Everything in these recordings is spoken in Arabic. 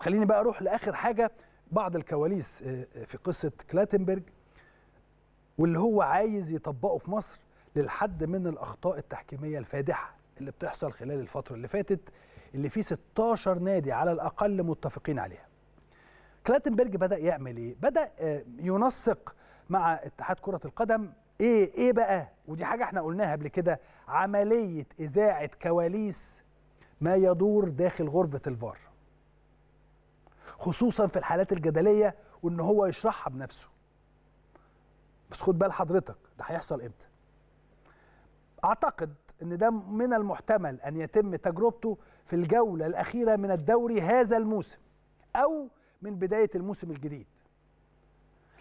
خليني بقى اروح لاخر حاجه بعض الكواليس آه، آه، في قصه كلاتنبرج واللي هو عايز يطبقه في مصر للحد من الاخطاء التحكيميه الفادحه اللي بتحصل خلال الفتره اللي فاتت اللي فيه 16 نادي على الاقل متفقين عليها. كلاتنبرج بدا يعمل ايه؟ بدا آه، ينسق مع اتحاد كره القدم ايه ايه بقى؟ ودي حاجه احنا قلناها قبل كده عمليه اذاعه كواليس ما يدور داخل غرفه الفار. خصوصا في الحالات الجدليه وان هو يشرحها بنفسه بس خد بال حضرتك ده هيحصل امتى اعتقد ان ده من المحتمل ان يتم تجربته في الجوله الاخيره من الدوري هذا الموسم او من بدايه الموسم الجديد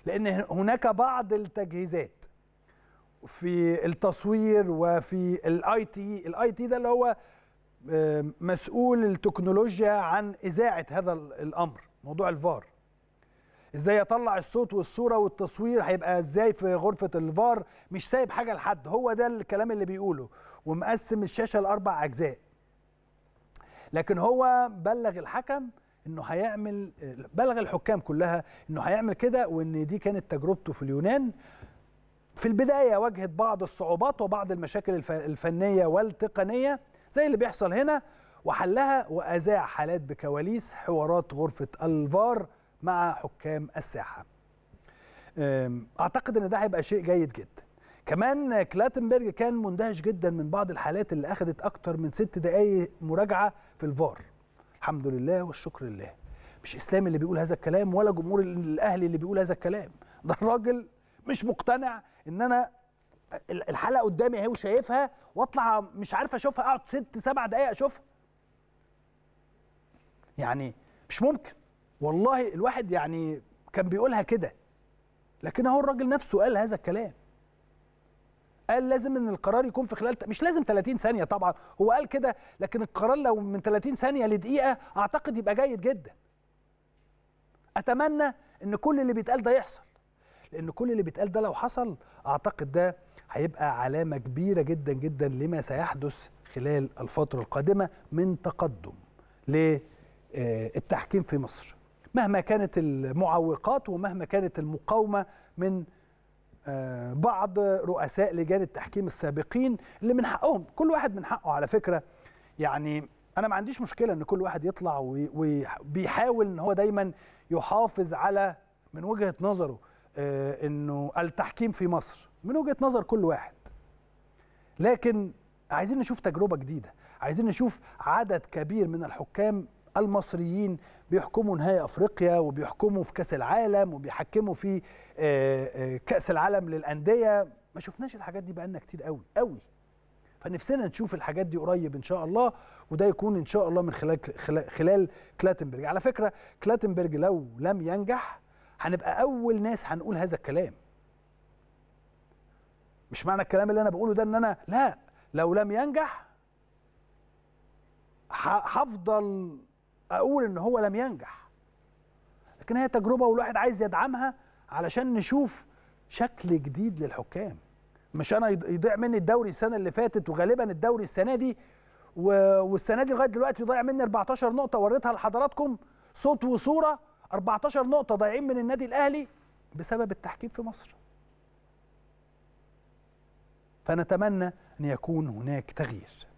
لان هناك بعض التجهيزات في التصوير وفي الاي تي الاي تي ده اللي هو مسؤول التكنولوجيا عن اذاعه هذا الامر موضوع الفار ازاي اطلع الصوت والصوره والتصوير هيبقى ازاي في غرفه الفار مش سايب حاجه لحد هو ده الكلام اللي بيقوله ومقسم الشاشه لاربع اجزاء لكن هو بلغ الحكم انه هيعمل بلغ الحكام كلها انه هيعمل كده وان دي كانت تجربته في اليونان في البدايه واجهت بعض الصعوبات وبعض المشاكل الفنيه والتقنيه زي اللي بيحصل هنا وحلها وأذاع حالات بكواليس حوارات غرفة الفار مع حكام الساحة أعتقد أن ده هيبقى شيء جيد جدا كمان كلاتنبرج كان مندهش جدا من بعض الحالات اللي أخذت أكتر من ست دقايق مراجعة في الفار الحمد لله والشكر لله مش إسلام اللي بيقول هذا الكلام ولا جمهور الأهلي اللي بيقول هذا الكلام ده الراجل مش مقتنع ان انا الحلقه قدامي اهي وشايفها واطلع مش عارف اشوفها اقعد ست سبع دقائق اشوفها يعني مش ممكن والله الواحد يعني كان بيقولها كده لكن اهو الراجل نفسه قال هذا الكلام قال لازم ان القرار يكون في خلال مش لازم 30 ثانيه طبعا هو قال كده لكن القرار لو من 30 ثانيه لدقيقه اعتقد يبقى جيد جدا اتمنى ان كل اللي بيتقال ده يحصل لان كل اللي بيتقال ده لو حصل اعتقد ده هيبقى علامه كبيره جدا جدا لما سيحدث خلال الفتره القادمه من تقدم للتحكيم آه، في مصر مهما كانت المعوقات ومهما كانت المقاومه من آه، بعض رؤساء لجان التحكيم السابقين اللي من حقهم كل واحد من حقه على فكره يعني انا ما عنديش مشكله ان كل واحد يطلع وبيحاول ان هو دايما يحافظ على من وجهه نظره آه، انه التحكيم في مصر من وجهه نظر كل واحد لكن عايزين نشوف تجربه جديده عايزين نشوف عدد كبير من الحكام المصريين بيحكموا نهائي افريقيا وبيحكموا في كاس العالم وبيحكموا في آه، آه، كاس العالم للانديه ما شفناش الحاجات دي بقالنا كتير قوي قوي فنفسنا نشوف الحاجات دي قريب ان شاء الله وده يكون ان شاء الله من خلال, خلال كلاتنبرج على فكره كلاتنبرج لو لم ينجح هنبقى اول ناس هنقول هذا الكلام مش معنى الكلام اللي انا بقوله ده ان انا لا لو لم ينجح هفضل اقول ان هو لم ينجح لكن هي تجربه والواحد عايز يدعمها علشان نشوف شكل جديد للحكام مش انا يضيع مني الدوري السنه اللي فاتت وغالبا الدوري السنه دي والسنه دي لغايه دلوقتي يضيع مني 14 نقطه وريتها لحضراتكم صوت وصوره 14 نقطه ضايعين من النادي الاهلي بسبب التحكيم في مصر فنتمنى ان يكون هناك تغيير